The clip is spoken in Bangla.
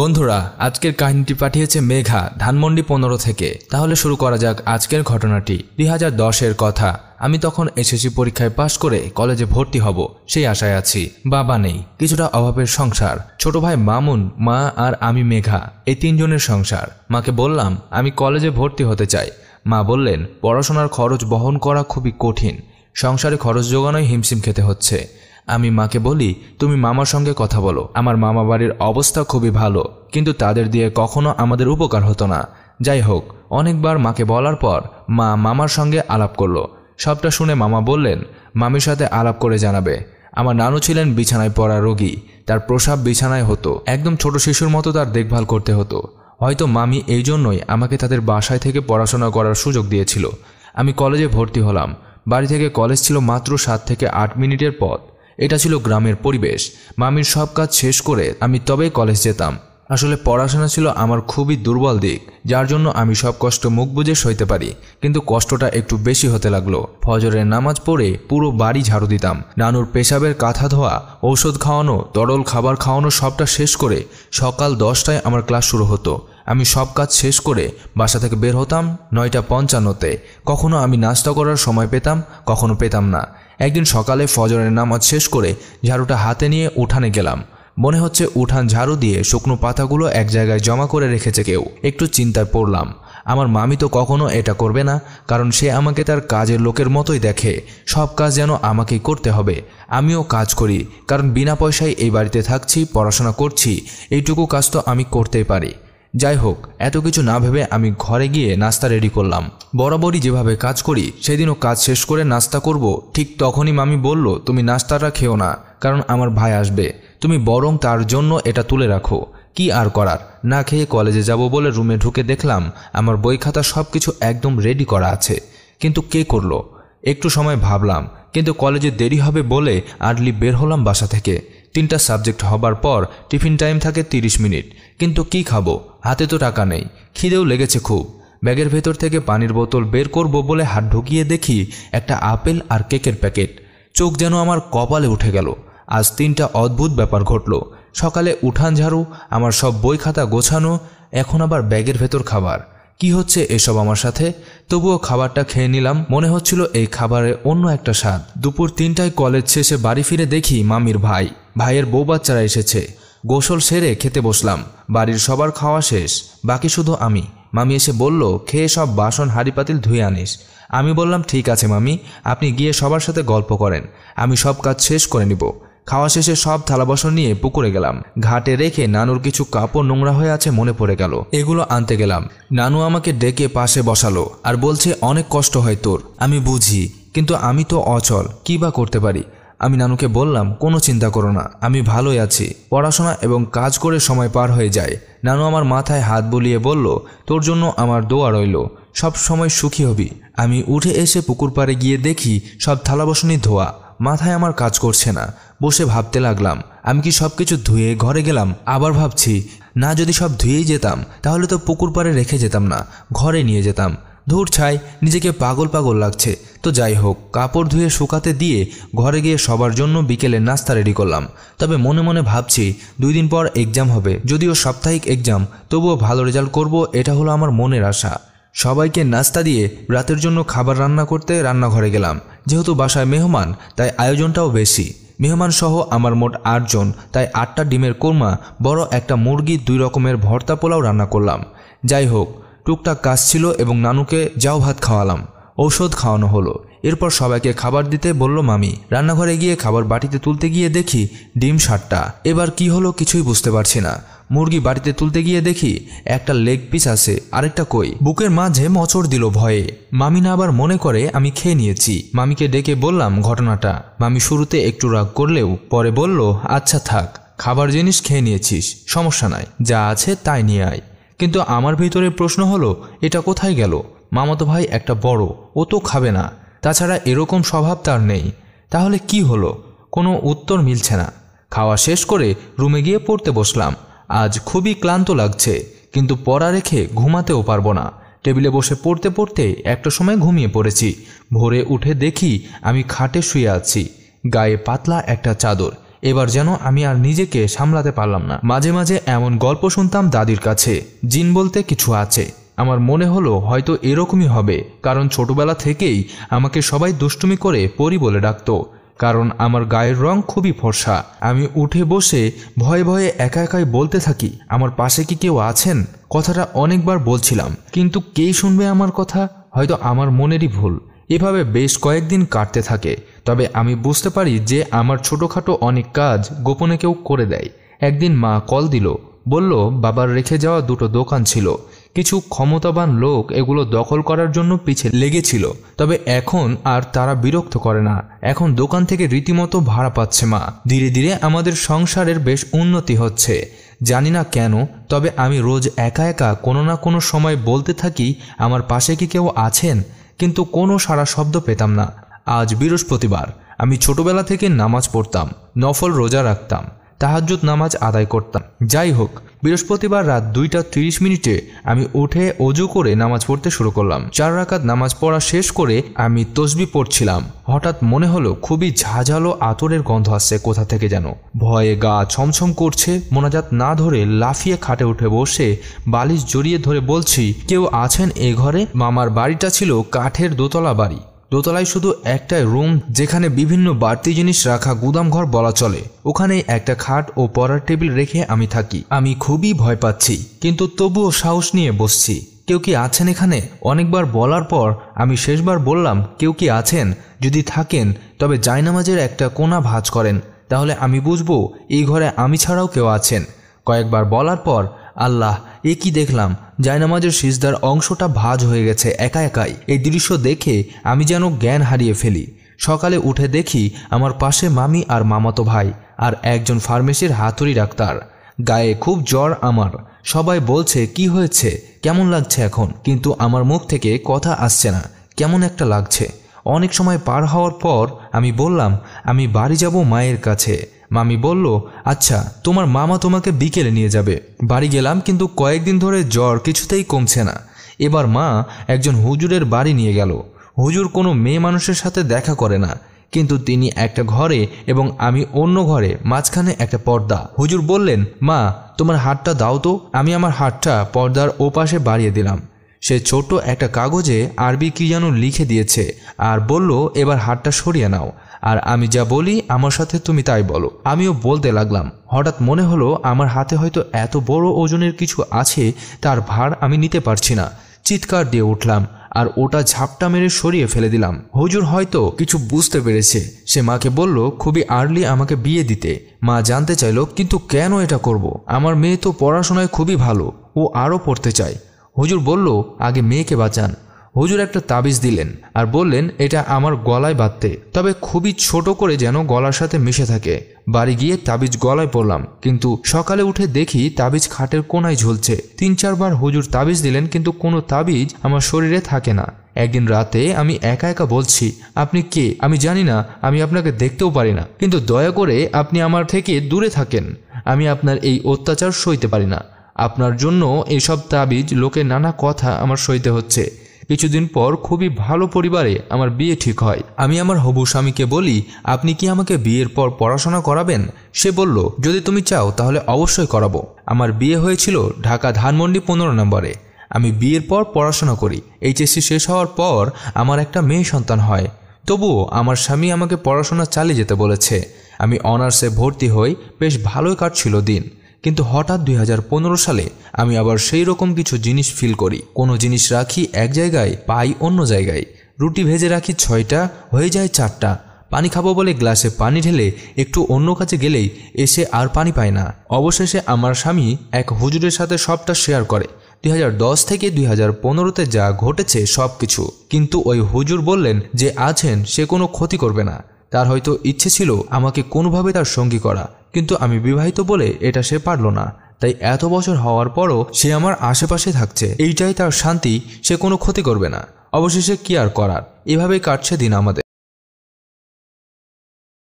বন্ধুরা আজকের কাহিনীটি পাঠিয়েছে মেঘা ধানমন্ডি পনেরো থেকে তাহলে শুরু করা যাক আজকের ঘটনাটি দুই দশের কথা আমি তখন এসএসসি পরীক্ষায় পাশ করে কলেজে ভর্তি হব সেই আশায় আছি বাবা নেই কিছুটা অভাবের সংসার ছোট ভাই মামুন মা আর আমি মেঘা এই তিনজনের সংসার মাকে বললাম আমি কলেজে ভর্তি হতে চাই মা বললেন পড়াশোনার খরচ বহন করা খুবই কঠিন সংসারে খরচ যোগানোই হিমশিম খেতে হচ্ছে আমি মাকে বলি তুমি মামার সঙ্গে কথা বলো আমার মামা বাড়ির অবস্থা খুবই ভালো কিন্তু তাদের দিয়ে কখনো আমাদের উপকার হতো না যাই হোক অনেকবার মাকে বলার পর মা মামার সঙ্গে আলাপ করলো সবটা শুনে মামা বললেন মামির সাথে আলাপ করে জানাবে আমার নানু ছিলেন বিছানায় পড়া রোগী তার প্রসাব বিছানায় হতো একদম ছোট শিশুর মতো তার দেখভাল করতে হতো হয়তো মামি এই জন্যই আমাকে তাদের বাসায় থেকে পড়াশোনা করার সুযোগ দিয়েছিল আমি কলেজে ভর্তি হলাম বাড়ি থেকে কলেজ ছিল মাত্র সাত থেকে আট মিনিটের পথ এটা ছিল গ্রামের পরিবেশ মামির সব কাজ শেষ করে আমি তবেই কলেজ যেতাম আসলে পড়াশোনা ছিল আমার খুবই দুর্বল দিক যার জন্য আমি সব কষ্ট মুখ বুঝে সইতে পারি কিন্তু কষ্টটা একটু বেশি হতে লাগলো ফজরের নামাজ পড়ে পুরো বাড়ি ঝাড়ু দিতাম নানুর পেশাবের কাঁথা ধোয়া ঔষধ খাওয়ানো তরল খাবার খাওয়ানো সবটা শেষ করে সকাল দশটায় আমার ক্লাস শুরু হতো আমি সব কাজ শেষ করে বাসা থেকে বের হতাম নয়টা পঞ্চান্নতে কখনো আমি নাস্তা করার সময় পেতাম কখনো পেতাম না একদিন সকালে ফজরের নামাজ শেষ করে ঝাড়ুটা হাতে নিয়ে উঠানে গেলাম মনে হচ্ছে উঠান ঝাড়ু দিয়ে শুকনো পাতাগুলো এক জায়গায় জমা করে রেখেছে কেউ একটু চিন্তায় পড়লাম আমার মামি তো কখনো এটা করবে না কারণ সে আমাকে তার কাজের লোকের মতোই দেখে সব কাজ যেন আমাকেই করতে হবে আমিও কাজ করি কারণ বিনা পয়সায় এই বাড়িতে থাকছি পড়াশোনা করছি এইটুকু কাজ তো আমি করতেই পারি যাই হোক এত কিছু না ভেবে আমি ঘরে গিয়ে নাস্তা রেডি করলাম বরাবরই যেভাবে কাজ করি সেদিনও কাজ শেষ করে নাস্তা করব ঠিক তখনই মামি বলল তুমি নাস্তাটা খেও না কারণ আমার ভাই আসবে তুমি বরং তার জন্য এটা তুলে রাখো কি আর করার না খেয়ে কলেজে যাব বলে রুমে ঢুকে দেখলাম আমার বই খাতা সব কিছু একদম রেডি করা আছে কিন্তু কে করলো একটু সময় ভাবলাম কিন্তু কলেজে দেরি হবে বলে আর্লি বের হলাম বাসা থেকে তিনটা সাবজেক্ট হবার পর টিফিন টাইম থাকে ৩০ মিনিট কিন্তু কি খাবো হাতে তো টাকা নেই খিদেও লেগেছে খুব ব্যাগের ভেতর থেকে পানির বোতল বের করব বলে হাত ঢুকিয়ে দেখি একটা আপেল আর কেকের প্যাকেট চোখ যেন আমার কপালে উঠে গেল আজ তিনটা অদ্ভুত ব্যাপার ঘটল সকালে উঠান ঝাড়ু আমার সব বই খাতা গোছানো এখন আবার ব্যাগের ভেতর খাবার কি হচ্ছে এসব আমার সাথে তবুও খাবারটা খেয়ে নিলাম মনে হচ্ছিল এই খাবারে অন্য একটা স্বাদ দুপুর তিনটায় কলেজ শেষে বাড়ি ফিরে দেখি মামির ভাই ভাইয়ের বউ বাচ্চারা এসেছে গোসল সেরে খেতে বসলাম বাড়ির সবার খাওয়া শেষ বাকি শুধু আমি মামি এসে বলল খেয়ে সব বাসন হাঁড়ি পাতিল ধুয়ে আনিস আমি বললাম ঠিক আছে মামি আপনি গিয়ে সবার সাথে গল্প করেন আমি সব কাজ শেষ করে নিব খাওয়া শেষে সব থালা বাসন নিয়ে পুকুরে গেলাম ঘাটে রেখে নানুর কিছু কাপড় নোংরা হয়ে আছে মনে পড়ে গেল এগুলো আনতে গেলাম নানু আমাকে ডেকে পাশে বসালো আর বলছে অনেক কষ্ট হয় তোর আমি বুঝি কিন্তু আমি তো অচল কী বা করতে পারি আমি নানুকে বললাম কোনো চিন্তা করো না আমি ভালোই আছি পড়াশোনা এবং কাজ করে সময় পার হয়ে যায় নানু আমার মাথায় হাত বুলিয়ে বলল তোর জন্য আমার দোয়া রইল সব সময় সুখী হবি আমি উঠে এসে পুকুর পাড়ে গিয়ে দেখি সব থালাবাসনই ধোয়া মাথায় আমার কাজ করছে না বসে ভাবতে লাগলাম আমি কি সব কিছু ধুয়ে ঘরে গেলাম আবার ভাবছি না যদি সব ধুয়েই যেতাম তাহলে তো পুকুর পাড়ে রেখে যেতাম না ঘরে নিয়ে যেতাম ধূর ছাই নিজেকে পাগল পাগল লাগছে তো যাই হোক কাপড় ধুয়ে শুকাতে দিয়ে ঘরে গিয়ে সবার জন্য বিকেলে নাস্তা রেডি করলাম তবে মনে মনে ভাবছি দুই দিন পর এক্সাম হবে যদিও সাপ্তাহিক এক্সাম তবুও ভালো রেজাল্ট করব এটা হলো আমার মনের আশা সবাইকে নাস্তা দিয়ে রাতের জন্য খাবার রান্না করতে রান্নাঘরে গেলাম যেহেতু বাসায় মেহমান তাই আয়োজনটাও বেশি মেহমান সহ আমার মোট আটজন তাই আটটা ডিমের কোরমা বড় একটা মুরগি দুই রকমের ভর্তা পোলাও রান্না করলাম যাই হোক টুকটাক কাজ ছিল এবং নানুকে যাও ভাত খাওয়ালাম ঔষধ খাওয়ানো হলো এরপর সবাইকে খাবার দিতে বলল মামি রান্নাঘরে গিয়ে খাবার বাটিতে তুলতে গিয়ে দেখি ডিম সারটা এবার কি হলো কিছুই বুঝতে পারছি না মুরগি বাড়িতে তুলতে গিয়ে দেখি একটা লেগ পিস আছে আরেকটা কই বুকের মাঝে মচড় দিল ভয়ে মামি না আবার মনে করে আমি খেয়ে নিয়েছি মামিকে ডেকে বললাম ঘটনাটা মামি শুরুতে একটু রাগ করলেও পরে বলল আচ্ছা থাক খাবার জিনিস খেয়ে নিয়েছিস সমস্যা নাই যা আছে তাই নিয়ে আয় কিন্তু আমার ভিতরে প্রশ্ন হলো এটা কোথায় গেল মামাতো ভাই একটা বড় ও তো খাবে না তাছাড়া এরকম স্বভাব তার নেই তাহলে কি হলো কোনো উত্তর মিলছে না খাওয়া শেষ করে রুমে গিয়ে পড়তে বসলাম আজ খুবই ক্লান্ত লাগছে কিন্তু পড়া রেখে ঘুমাতেও পারবো না টেবিলে বসে পড়তে পড়তে একটা সময় ঘুমিয়ে পড়েছি ভোরে উঠে দেখি আমি খাটে শুয়ে আছি গায়ে পাতলা একটা চাদর এবার যেন আমি আর নিজেকে সামলাতে পারলাম না মাঝে মাঝে এমন গল্প শুনতাম দাদির কাছে জিন বলতে কিছু আছে আমার মনে হলো হয়তো এরকমই হবে কারণ ছোটবেলা থেকেই আমাকে সবাই দুষ্টুমি করে পরি বলে ডাকতো কারণ আমার গায়ের রং খুবই ফর্সা আমি উঠে বসে ভয়ে ভয়ে একা একাই বলতে থাকি আমার পাশে কি কেউ আছেন কথাটা অনেকবার বলছিলাম কিন্তু কেই শুনবে আমার কথা হয়তো আমার মনেরই ভুল এভাবে বেশ কয়েকদিন কাটতে থাকে তবে আমি বুঝতে পারি যে আমার ছোটোখাটো অনেক কাজ গোপনে কেউ করে দেয় একদিন মা কল দিল বলল বাবার রেখে যাওয়া দুটো দোকান ছিল কিছু ক্ষমতাবান লোক এগুলো দখল করার জন্য পিছে লেগেছিল তবে এখন আর তারা বিরক্ত করে না এখন দোকান থেকে রীতিমতো ভাড়া পাচ্ছে মা ধীরে ধীরে আমাদের সংসারের বেশ উন্নতি হচ্ছে জানি না কেন তবে আমি রোজ একা একা কোনো না কোনো সময় বলতে থাকি আমার পাশে কি কেউ আছেন কিন্তু কোনো সারা শব্দ পেতাম না আজ বৃহস্পতিবার আমি ছোটবেলা থেকে নামাজ পড়তাম নফল রোজা রাখতাম তাহাজ্জুদ নামাজ আদায় করতাম যাই হোক বৃহস্পতিবার রাত দুইটা তিরিশ মিনিটে আমি উঠে অজু করে নামাজ পড়তে শুরু করলাম চার রাকাত নামাজ পড়া শেষ করে আমি তসবি পড়ছিলাম হঠাৎ মনে হলো খুবই ঝাঝালো আতরের গন্ধ আসছে কোথা থেকে যেন ভয়ে গা ছমছম করছে মোনাজাত না ধরে লাফিয়ে খাটে উঠে বসে বালিশ জড়িয়ে ধরে বলছি কেউ আছেন এ ঘরে মামার বাড়িটা ছিল কাঠের দোতলা বাড়ি দোতলায় শুধু একটাই রুম যেখানে বিভিন্ন বাড়তি জিনিস রাখা গুদামঘর বলা চলে ওখানে একটা খাট ও পড়ার টেবিল রেখে আমি থাকি আমি খুবই ভয় পাচ্ছি কিন্তু তবুও সাহস নিয়ে বসছি কেউ কি আছেন এখানে অনেকবার বলার পর আমি শেষবার বললাম কেউ কি আছেন যদি থাকেন তবে জায়নামাজের একটা কোনা ভাজ করেন তাহলে আমি বুঝবো এই ঘরে আমি ছাড়াও কেউ আছেন কয়েকবার বলার পর আল্লাহ এ কি দেখলাম জায়নামাজের সিজদার অংশটা ভাজ হয়ে গেছে একা একাই এই দৃশ্য দেখে আমি যেন জ্ঞান হারিয়ে ফেলি সকালে উঠে দেখি আমার পাশে মামি আর মামাতো ভাই আর একজন ফার্মেসির হাতুড়ি ডাক্তার গায়ে খুব জ্বর আমার সবাই বলছে কি হয়েছে কেমন লাগছে এখন কিন্তু আমার মুখ থেকে কথা আসছে না কেমন একটা লাগছে অনেক সময় পার হওয়ার পর আমি বললাম আমি বাড়ি যাব মায়ের কাছে মামি বলল আচ্ছা তোমার মামা তোমাকে বিকেলে নিয়ে যাবে বাড়ি গেলাম কিন্তু কয়েকদিন ধরে জ্বর কিছুতেই কমছে না এবার মা একজন হুজুরের বাড়ি নিয়ে গেল হুজুর কোনো মেয়ে মানুষের সাথে দেখা করে না কিন্তু তিনি একটা ঘরে এবং আমি অন্য ঘরে মাঝখানে একটা পর্দা হুজুর বললেন মা তোমার হাটটা দাও তো আমি আমার হাটটা পর্দার ওপাশে বাড়িয়ে দিলাম সে ছোট একটা কাগজে আরবি কি যেন লিখে দিয়েছে আর বলল এবার হাটটা সরিয়ে নাও আর আমি যা বলি আমার সাথে তুমি তাই বলো আমিও বলতে লাগলাম হঠাৎ মনে হলো আমার হাতে হয়তো এত বড় ওজনের কিছু আছে তার ভার আমি নিতে পারছি না চিৎকার দিয়ে উঠলাম আর ওটা ঝাপটা মেরে সরিয়ে ফেলে দিলাম হুজুর হয়তো কিছু বুঝতে পেরেছে সে মাকে বলল খুবই আর্লি আমাকে বিয়ে দিতে মা জানতে চাইল কিন্তু কেন এটা করব। আমার মেয়ে তো পড়াশোনায় খুবই ভালো ও আরও পড়তে চায় হুজুর বলল আগে মেয়েকে বাঁচান হুজুর একটা তাবিজ দিলেন আর বললেন এটা আমার গলায় বাঁধতে তবে খুবই ছোট করে যেন গলার সাথে মিশে থাকে বাড়ি গিয়ে তাবিজ গলায় পড়লাম কিন্তু সকালে উঠে দেখি তাবিজ খাটের কোনায় ঝুলছে তিন চারবার হুজুর তাবিজ দিলেন কিন্তু কোনো তাবিজ আমার শরীরে থাকে না একদিন রাতে আমি একা একা বলছি আপনি কে আমি জানি না আমি আপনাকে দেখতেও পারি না কিন্তু দয়া করে আপনি আমার থেকে দূরে থাকেন আমি আপনার এই অত্যাচার সইতে পারি না আপনার জন্য এসব তাবিজ লোকে নানা কথা আমার সইতে হচ্ছে কিছুদিন পর খুবই ভালো পরিবারে আমার বিয়ে ঠিক হয় আমি আমার হবু স্বামীকে বলি আপনি কি আমাকে বিয়ের পর পড়াশোনা করাবেন সে বলল যদি তুমি চাও তাহলে অবশ্যই করাবো আমার বিয়ে হয়েছিল ঢাকা ধানমন্ডি পনেরো নম্বরে আমি বিয়ের পর পড়াশোনা করি এইচএসসি শেষ হওয়ার পর আমার একটা মেয়ে সন্তান হয় তবুও আমার স্বামী আমাকে পড়াশোনা চালিয়ে যেতে বলেছে আমি অনার্সে ভর্তি হই বেশ ভালোই কাটছিল দিন কিন্তু হঠাৎ দুই সালে আমি আবার সেই রকম কিছু জিনিস ফিল করি কোনো জিনিস রাখি এক জায়গায় পাই অন্য জায়গায় রুটি ভেজে রাখি ছয়টা হয়ে যায় চারটা পানি খাবো বলে গ্লাসে পানি ঢেলে একটু অন্য কাছে গেলেই এসে আর পানি পায় না অবশেষে আমার স্বামী এক হুজুরের সাথে সবটা শেয়ার করে দুই থেকে দুই হাজার পনেরোতে যা ঘটেছে সব কিছু কিন্তু ওই হুজুর বললেন যে আছেন সে কোনো ক্ষতি করবে না তার হয়তো ইচ্ছে ছিল আমাকে কোনোভাবে তার সঙ্গী করা কিন্তু আমি বিবাহিত বলে এটা সে পারল না তাই এত বছর হওয়ার পরও সে আমার আশেপাশে থাকছে এইটাই তার শান্তি সে কোনো ক্ষতি করবে না অবশেষে কি আর করার এভাবেই কাটছে দিন আমাদের